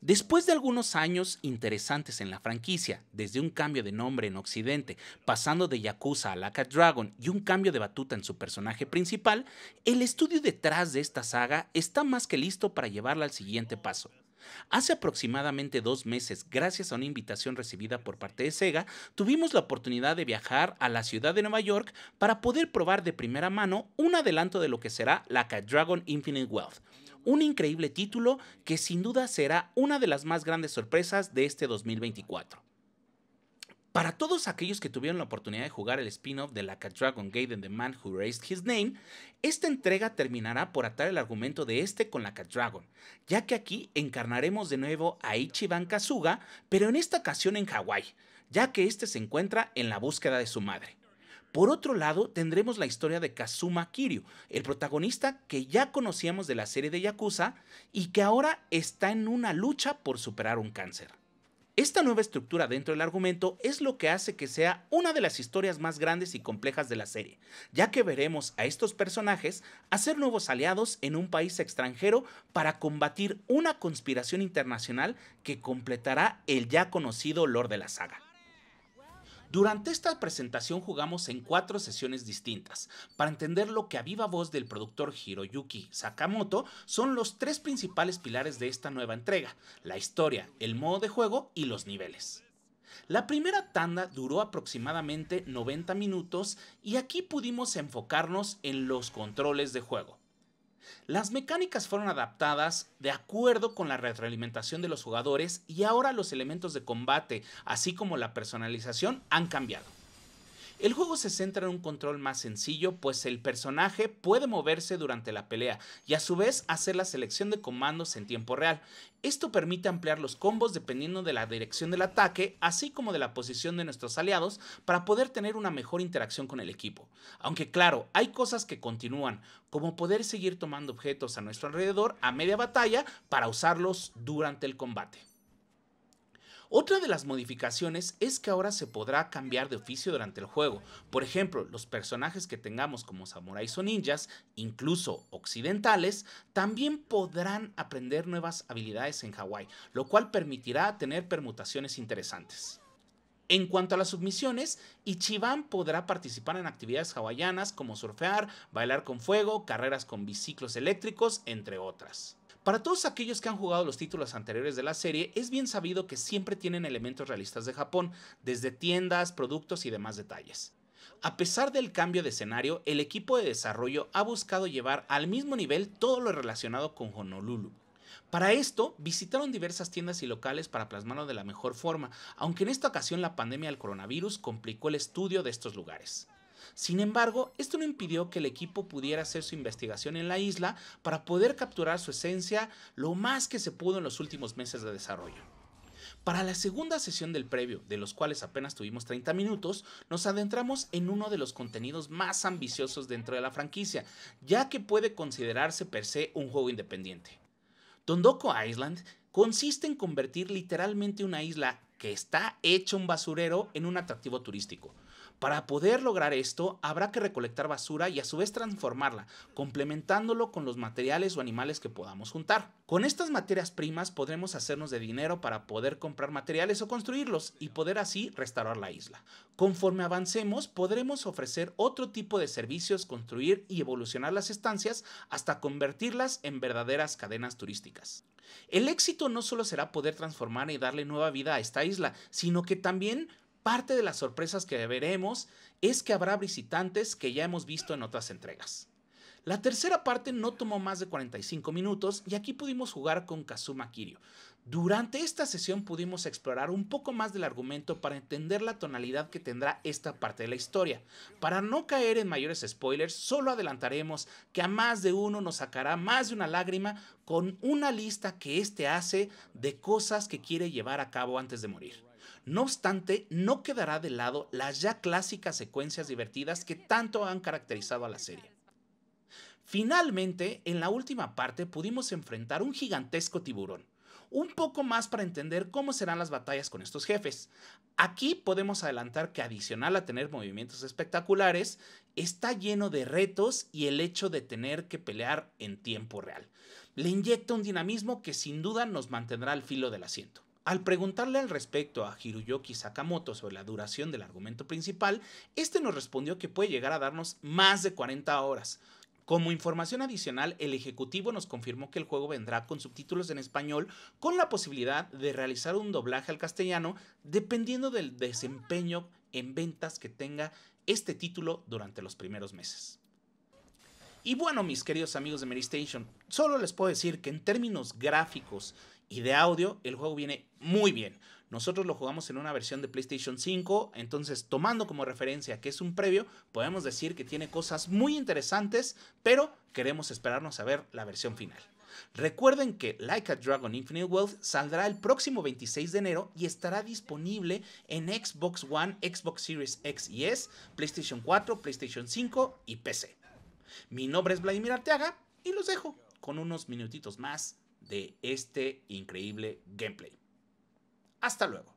Después de algunos años interesantes en la franquicia, desde un cambio de nombre en Occidente, pasando de Yakuza a Laka Dragon y un cambio de batuta en su personaje principal, el estudio detrás de esta saga está más que listo para llevarla al siguiente paso. Hace aproximadamente dos meses, gracias a una invitación recibida por parte de Sega, tuvimos la oportunidad de viajar a la ciudad de Nueva York para poder probar de primera mano un adelanto de lo que será la Dragon Infinite Wealth, un increíble título que sin duda será una de las más grandes sorpresas de este 2024. Para todos aquellos que tuvieron la oportunidad de jugar el spin-off de la Dragon Gate and the Man Who Raised His Name, esta entrega terminará por atar el argumento de este con la Cat Dragon, ya que aquí encarnaremos de nuevo a Ichiban Kasuga, pero en esta ocasión en Hawái, ya que este se encuentra en la búsqueda de su madre. Por otro lado, tendremos la historia de Kazuma Kiryu, el protagonista que ya conocíamos de la serie de Yakuza y que ahora está en una lucha por superar un cáncer. Esta nueva estructura dentro del argumento es lo que hace que sea una de las historias más grandes y complejas de la serie, ya que veremos a estos personajes hacer nuevos aliados en un país extranjero para combatir una conspiración internacional que completará el ya conocido lore de la saga. Durante esta presentación jugamos en cuatro sesiones distintas para entender lo que a viva voz del productor Hiroyuki Sakamoto son los tres principales pilares de esta nueva entrega, la historia, el modo de juego y los niveles. La primera tanda duró aproximadamente 90 minutos y aquí pudimos enfocarnos en los controles de juego. Las mecánicas fueron adaptadas de acuerdo con la retroalimentación de los jugadores y ahora los elementos de combate, así como la personalización, han cambiado. El juego se centra en un control más sencillo, pues el personaje puede moverse durante la pelea y a su vez hacer la selección de comandos en tiempo real. Esto permite ampliar los combos dependiendo de la dirección del ataque, así como de la posición de nuestros aliados, para poder tener una mejor interacción con el equipo. Aunque claro, hay cosas que continúan, como poder seguir tomando objetos a nuestro alrededor a media batalla para usarlos durante el combate. Otra de las modificaciones es que ahora se podrá cambiar de oficio durante el juego. Por ejemplo, los personajes que tengamos como samuráis o ninjas, incluso occidentales, también podrán aprender nuevas habilidades en Hawái, lo cual permitirá tener permutaciones interesantes. En cuanto a las submisiones, Ichiban podrá participar en actividades hawaianas como surfear, bailar con fuego, carreras con biciclos eléctricos, entre otras. Para todos aquellos que han jugado los títulos anteriores de la serie, es bien sabido que siempre tienen elementos realistas de Japón, desde tiendas, productos y demás detalles. A pesar del cambio de escenario, el equipo de desarrollo ha buscado llevar al mismo nivel todo lo relacionado con Honolulu, para esto, visitaron diversas tiendas y locales para plasmarlo de la mejor forma, aunque en esta ocasión la pandemia del coronavirus complicó el estudio de estos lugares. Sin embargo, esto no impidió que el equipo pudiera hacer su investigación en la isla para poder capturar su esencia lo más que se pudo en los últimos meses de desarrollo. Para la segunda sesión del previo, de los cuales apenas tuvimos 30 minutos, nos adentramos en uno de los contenidos más ambiciosos dentro de la franquicia, ya que puede considerarse per se un juego independiente. Tondoko Island consiste en convertir literalmente una isla que está hecho un basurero en un atractivo turístico. Para poder lograr esto, habrá que recolectar basura y a su vez transformarla, complementándolo con los materiales o animales que podamos juntar. Con estas materias primas podremos hacernos de dinero para poder comprar materiales o construirlos y poder así restaurar la isla. Conforme avancemos, podremos ofrecer otro tipo de servicios, construir y evolucionar las estancias hasta convertirlas en verdaderas cadenas turísticas. El éxito no solo será poder transformar y darle nueva vida a esta isla, sino que también parte de las sorpresas que veremos es que habrá visitantes que ya hemos visto en otras entregas. La tercera parte no tomó más de 45 minutos y aquí pudimos jugar con Kazuma Kiryu, durante esta sesión pudimos explorar un poco más del argumento para entender la tonalidad que tendrá esta parte de la historia. Para no caer en mayores spoilers, solo adelantaremos que a más de uno nos sacará más de una lágrima con una lista que éste hace de cosas que quiere llevar a cabo antes de morir. No obstante, no quedará de lado las ya clásicas secuencias divertidas que tanto han caracterizado a la serie. Finalmente, en la última parte pudimos enfrentar un gigantesco tiburón, un poco más para entender cómo serán las batallas con estos jefes. Aquí podemos adelantar que adicional a tener movimientos espectaculares, está lleno de retos y el hecho de tener que pelear en tiempo real. Le inyecta un dinamismo que sin duda nos mantendrá al filo del asiento. Al preguntarle al respecto a Hiroyuki Sakamoto sobre la duración del argumento principal, este nos respondió que puede llegar a darnos más de 40 horas, como información adicional, el ejecutivo nos confirmó que el juego vendrá con subtítulos en español con la posibilidad de realizar un doblaje al castellano dependiendo del desempeño en ventas que tenga este título durante los primeros meses. Y bueno, mis queridos amigos de Mary solo les puedo decir que en términos gráficos y de audio, el juego viene muy bien. Nosotros lo jugamos en una versión de PlayStation 5, entonces tomando como referencia que es un previo, podemos decir que tiene cosas muy interesantes, pero queremos esperarnos a ver la versión final. Recuerden que Like a Dragon Infinite Wealth saldrá el próximo 26 de enero y estará disponible en Xbox One, Xbox Series X y S, PlayStation 4, PlayStation 5 y PC. Mi nombre es Vladimir Arteaga y los dejo con unos minutitos más de este increíble gameplay. Hasta luego.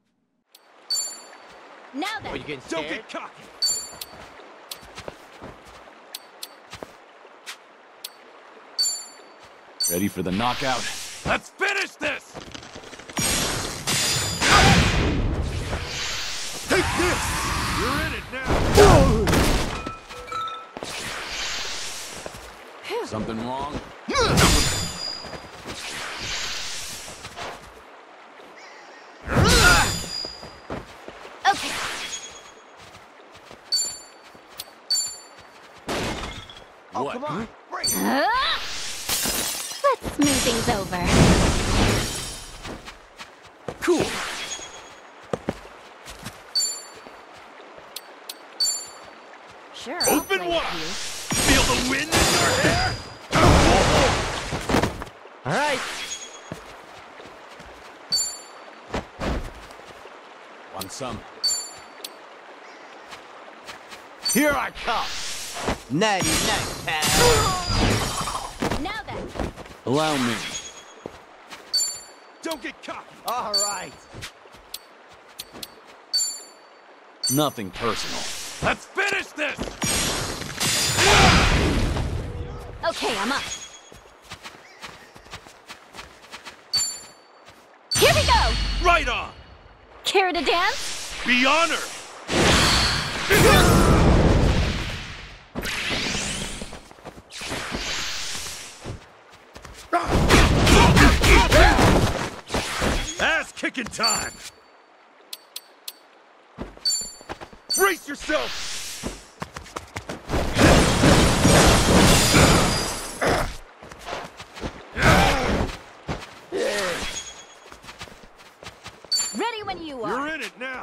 Ready for the knockout? Let's finish this! Take this! You're in it now! Something wrong? Oh, what? On, huh? Let's smooth things over. Cool. Sure. Open one. Feel the wind in your hair. All right. Want some? Here I come. Nighty night, pal. Now then. Allow me. Don't get caught. All right. Nothing personal. Let's finish this. Okay, I'm up. Here we go. Right on. Care to dance? Be honored. taking time! Brace yourself! Ready when you are. You're in it now.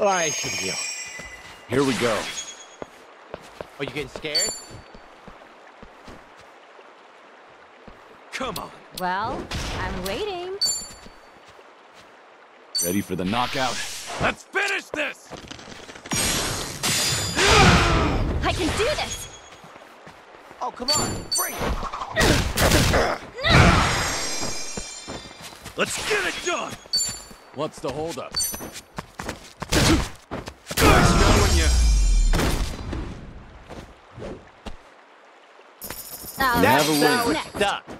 I should heal. Here we go. Are oh, you getting scared? Come on. Well, I'm waiting. Ready for the knockout? Let's finish this! I can do this! Oh, come on, bring it! Let's get it done! What's the holdup? That's how it's